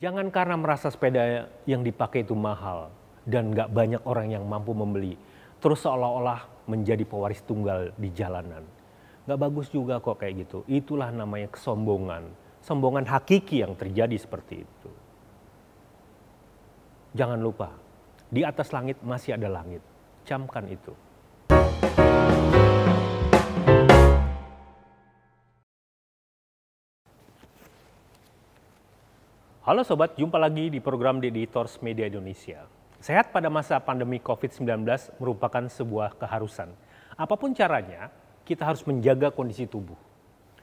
Jangan karena merasa sepeda yang dipakai itu mahal dan nggak banyak orang yang mampu membeli, terus seolah-olah menjadi pewaris tunggal di jalanan. Nggak bagus juga kok kayak gitu. Itulah namanya kesombongan. Sombongan hakiki yang terjadi seperti itu. Jangan lupa, di atas langit masih ada langit. Camkan itu. Halo sobat, jumpa lagi di program The Editors Media Indonesia. Sehat pada masa pandemi COVID-19 merupakan sebuah keharusan. Apapun caranya, kita harus menjaga kondisi tubuh.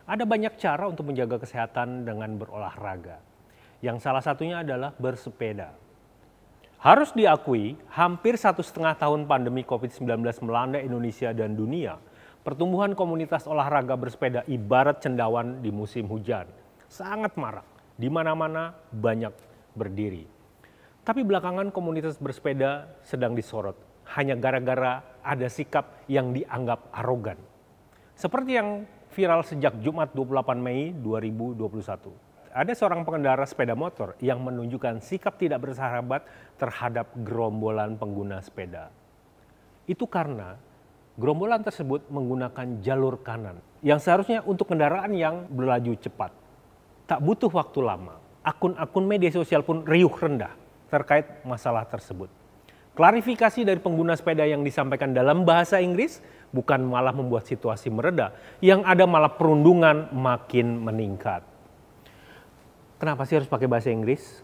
Ada banyak cara untuk menjaga kesehatan dengan berolahraga. Yang salah satunya adalah bersepeda. Harus diakui, hampir satu setengah tahun pandemi COVID-19 melanda Indonesia dan dunia, pertumbuhan komunitas olahraga bersepeda ibarat cendawan di musim hujan. Sangat marak di mana-mana banyak berdiri. Tapi belakangan komunitas bersepeda sedang disorot hanya gara-gara ada sikap yang dianggap arogan. Seperti yang viral sejak Jumat 28 Mei 2021 ada seorang pengendara sepeda motor yang menunjukkan sikap tidak bersahabat terhadap gerombolan pengguna sepeda. Itu karena gerombolan tersebut menggunakan jalur kanan yang seharusnya untuk kendaraan yang berlaju cepat tak butuh waktu lama, akun-akun media sosial pun riuh rendah terkait masalah tersebut. Klarifikasi dari pengguna sepeda yang disampaikan dalam bahasa Inggris bukan malah membuat situasi mereda, yang ada malah perundungan makin meningkat. Kenapa sih harus pakai bahasa Inggris?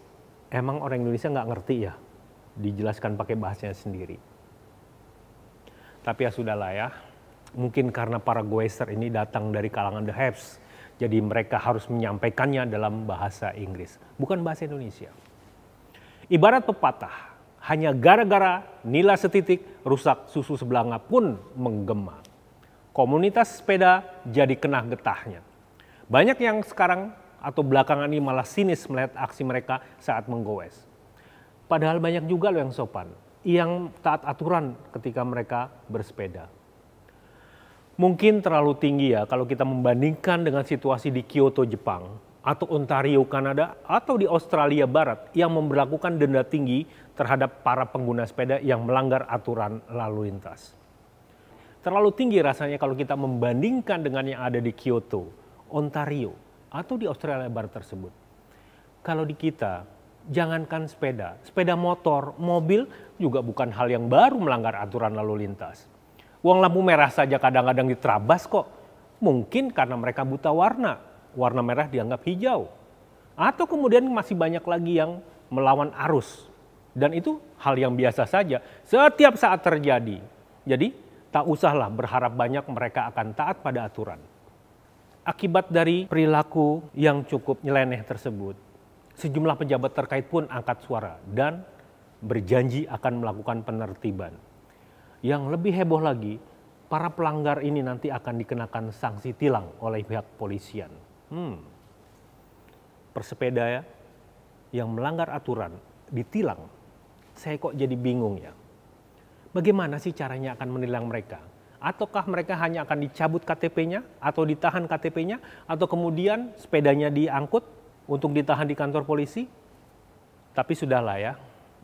Emang orang Indonesia nggak ngerti ya? Dijelaskan pakai bahasanya sendiri. Tapi ya sudahlah ya, mungkin karena para goeser ini datang dari kalangan The haves. Jadi mereka harus menyampaikannya dalam bahasa Inggris, bukan bahasa Indonesia. Ibarat pepatah, hanya gara-gara nila setitik rusak susu sebelanga pun menggema. Komunitas sepeda jadi kena getahnya. Banyak yang sekarang atau belakangan ini malah sinis melihat aksi mereka saat menggoes. Padahal banyak juga loh yang sopan, yang taat aturan ketika mereka bersepeda mungkin terlalu tinggi ya kalau kita membandingkan dengan situasi di Kyoto, Jepang, atau Ontario, Kanada, atau di Australia Barat yang memperlakukan denda tinggi terhadap para pengguna sepeda yang melanggar aturan lalu lintas. Terlalu tinggi rasanya kalau kita membandingkan dengan yang ada di Kyoto, Ontario, atau di Australia Barat tersebut. Kalau di kita, jangankan sepeda, sepeda motor, mobil juga bukan hal yang baru melanggar aturan lalu lintas. Uang lampu merah saja kadang-kadang diterabas kok. Mungkin karena mereka buta warna. Warna merah dianggap hijau. Atau kemudian masih banyak lagi yang melawan arus. Dan itu hal yang biasa saja. Setiap saat terjadi. Jadi tak usahlah berharap banyak mereka akan taat pada aturan. Akibat dari perilaku yang cukup nyeleneh tersebut, sejumlah pejabat terkait pun angkat suara dan berjanji akan melakukan penertiban. Yang lebih heboh lagi, para pelanggar ini nanti akan dikenakan sanksi tilang oleh pihak polisian. Hmm. Persepeda ya, yang melanggar aturan ditilang. Saya kok jadi bingung ya. Bagaimana sih caranya akan menilang mereka? Ataukah mereka hanya akan dicabut KTP-nya atau ditahan KTP-nya atau kemudian sepedanya diangkut untuk ditahan di kantor polisi? Tapi sudahlah ya,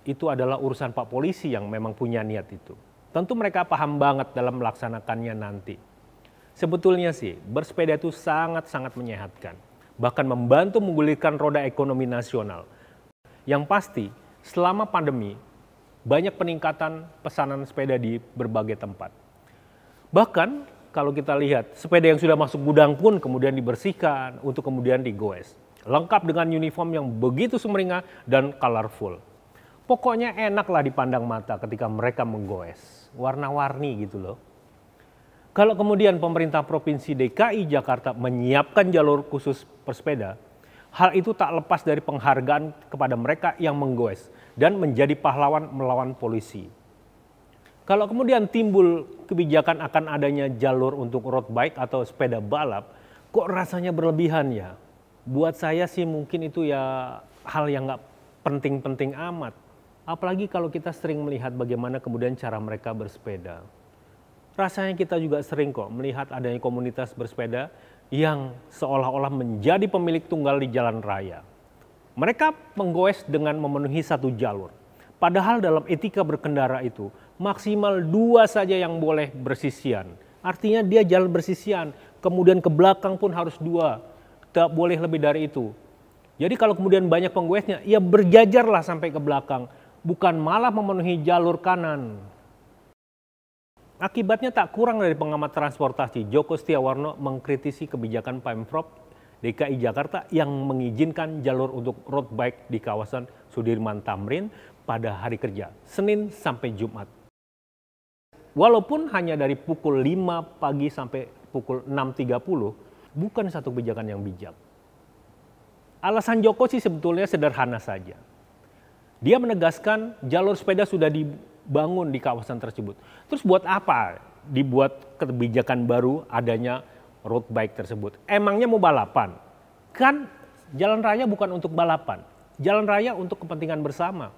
itu adalah urusan Pak Polisi yang memang punya niat itu. Tentu mereka paham banget dalam melaksanakannya nanti. Sebetulnya sih, bersepeda itu sangat-sangat menyehatkan. Bahkan membantu menggulirkan roda ekonomi nasional. Yang pasti, selama pandemi, banyak peningkatan pesanan sepeda di berbagai tempat. Bahkan kalau kita lihat, sepeda yang sudah masuk gudang pun kemudian dibersihkan untuk kemudian digoes. Lengkap dengan uniform yang begitu sumringah dan colorful. Pokoknya enaklah dipandang mata ketika mereka menggoes warna-warni gitu loh. Kalau kemudian pemerintah Provinsi DKI Jakarta menyiapkan jalur khusus pesepeda, hal itu tak lepas dari penghargaan kepada mereka yang menggoes dan menjadi pahlawan melawan polisi. Kalau kemudian timbul kebijakan akan adanya jalur untuk road bike atau sepeda balap, kok rasanya berlebihan ya? Buat saya sih mungkin itu ya hal yang nggak penting-penting amat. Apalagi kalau kita sering melihat bagaimana kemudian cara mereka bersepeda. Rasanya kita juga sering kok melihat adanya komunitas bersepeda yang seolah-olah menjadi pemilik tunggal di jalan raya. Mereka menggoes dengan memenuhi satu jalur. Padahal dalam etika berkendara itu maksimal dua saja yang boleh bersisian. Artinya dia jalan bersisian, kemudian ke belakang pun harus dua. Tak boleh lebih dari itu. Jadi kalau kemudian banyak penggoesnya, ya berjajarlah sampai ke belakang bukan malah memenuhi jalur kanan. Akibatnya tak kurang dari pengamat transportasi Joko Setiawarno mengkritisi kebijakan Pemprov DKI Jakarta yang mengizinkan jalur untuk road bike di kawasan Sudirman Tamrin pada hari kerja, Senin sampai Jumat. Walaupun hanya dari pukul 5 pagi sampai pukul 6.30, bukan satu kebijakan yang bijak. Alasan Joko sih sebetulnya sederhana saja dia menegaskan jalur sepeda sudah dibangun di kawasan tersebut. Terus buat apa dibuat kebijakan baru adanya road bike tersebut? Emangnya mau balapan? Kan jalan raya bukan untuk balapan. Jalan raya untuk kepentingan bersama.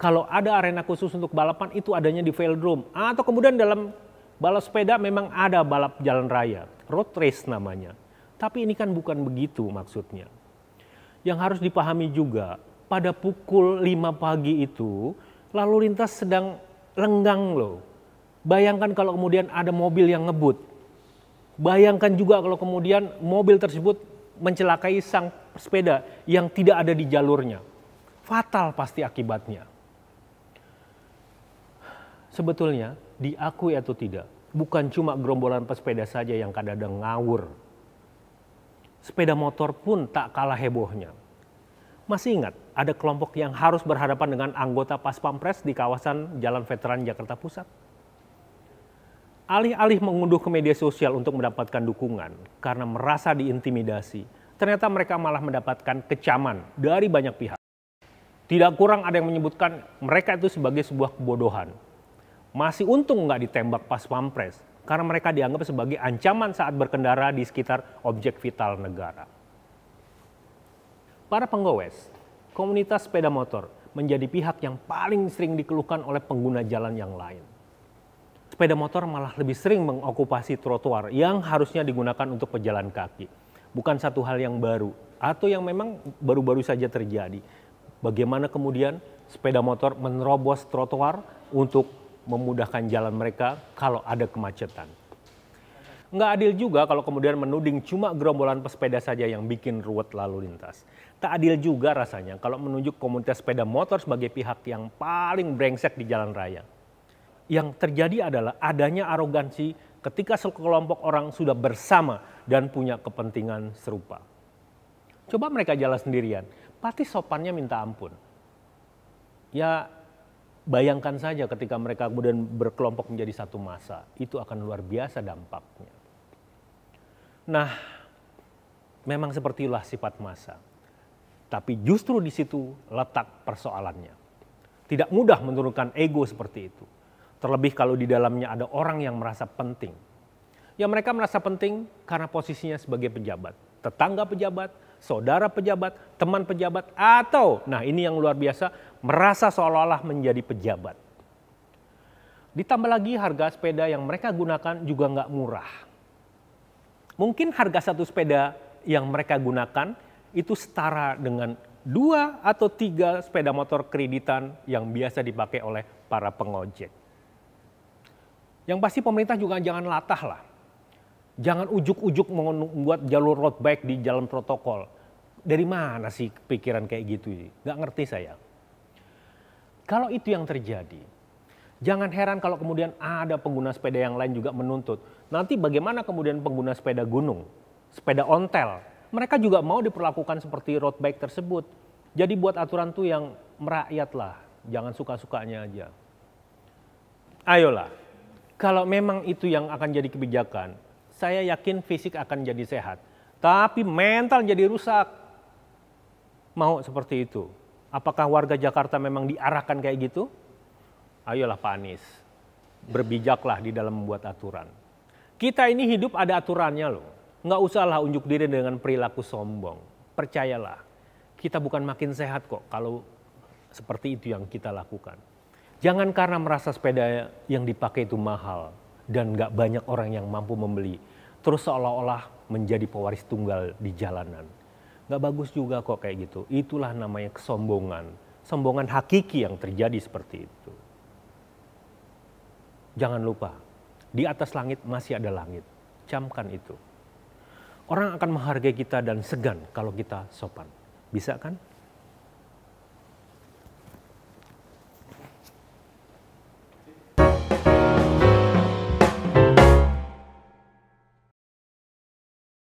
Kalau ada arena khusus untuk balapan itu adanya di velodrome atau kemudian dalam balap sepeda memang ada balap jalan raya, road race namanya. Tapi ini kan bukan begitu maksudnya. Yang harus dipahami juga pada pukul 5 pagi itu lalu lintas sedang lenggang loh. Bayangkan kalau kemudian ada mobil yang ngebut. Bayangkan juga kalau kemudian mobil tersebut mencelakai sang sepeda yang tidak ada di jalurnya. Fatal pasti akibatnya. Sebetulnya diakui atau tidak, bukan cuma gerombolan pesepeda saja yang kadang-kadang ngawur. Sepeda motor pun tak kalah hebohnya. Masih ingat, ada kelompok yang harus berhadapan dengan anggota Pas Pampres di kawasan Jalan Veteran Jakarta Pusat. Alih-alih mengunduh ke media sosial untuk mendapatkan dukungan karena merasa diintimidasi, ternyata mereka malah mendapatkan kecaman dari banyak pihak. Tidak kurang ada yang menyebutkan mereka itu sebagai sebuah kebodohan. Masih untung nggak ditembak pas pampres, karena mereka dianggap sebagai ancaman saat berkendara di sekitar objek vital negara. Para penggowes, komunitas sepeda motor menjadi pihak yang paling sering dikeluhkan oleh pengguna jalan yang lain. Sepeda motor malah lebih sering mengokupasi trotoar yang harusnya digunakan untuk pejalan kaki. Bukan satu hal yang baru atau yang memang baru-baru saja terjadi. Bagaimana kemudian sepeda motor menerobos trotoar untuk memudahkan jalan mereka kalau ada kemacetan. Nggak adil juga kalau kemudian menuding cuma gerombolan pesepeda saja yang bikin ruwet lalu lintas. Tak adil juga rasanya kalau menunjuk komunitas sepeda motor sebagai pihak yang paling brengsek di jalan raya. Yang terjadi adalah adanya arogansi ketika sekelompok orang sudah bersama dan punya kepentingan serupa. Coba mereka jalan sendirian, pasti sopannya minta ampun. Ya bayangkan saja ketika mereka kemudian berkelompok menjadi satu masa, itu akan luar biasa dampaknya. Nah, memang seperti sepertilah sifat masa. Tapi justru di situ letak persoalannya. Tidak mudah menurunkan ego seperti itu. Terlebih kalau di dalamnya ada orang yang merasa penting. Ya mereka merasa penting karena posisinya sebagai pejabat. Tetangga pejabat, saudara pejabat, teman pejabat, atau, nah ini yang luar biasa, merasa seolah-olah menjadi pejabat. Ditambah lagi harga sepeda yang mereka gunakan juga nggak murah mungkin harga satu sepeda yang mereka gunakan itu setara dengan dua atau tiga sepeda motor kreditan yang biasa dipakai oleh para pengojek. Yang pasti pemerintah juga jangan latah lah. Jangan ujuk-ujuk membuat jalur road bike di jalan protokol. Dari mana sih pikiran kayak gitu? Gak ngerti saya. Kalau itu yang terjadi, Jangan heran kalau kemudian ada pengguna sepeda yang lain juga menuntut. Nanti bagaimana kemudian pengguna sepeda gunung, sepeda ontel, mereka juga mau diperlakukan seperti road bike tersebut. Jadi buat aturan tuh yang merakyat lah, jangan suka-sukanya aja. Ayolah, kalau memang itu yang akan jadi kebijakan, saya yakin fisik akan jadi sehat. Tapi mental jadi rusak. Mau seperti itu. Apakah warga Jakarta memang diarahkan kayak gitu? ayolah Pak Anies, berbijaklah di dalam membuat aturan. Kita ini hidup ada aturannya loh. Nggak usahlah unjuk diri dengan perilaku sombong. Percayalah, kita bukan makin sehat kok kalau seperti itu yang kita lakukan. Jangan karena merasa sepeda yang dipakai itu mahal dan nggak banyak orang yang mampu membeli, terus seolah-olah menjadi pewaris tunggal di jalanan. Nggak bagus juga kok kayak gitu. Itulah namanya kesombongan. Sombongan hakiki yang terjadi seperti itu. Jangan lupa, di atas langit masih ada langit. Camkan itu. Orang akan menghargai kita dan segan kalau kita sopan. Bisa kan?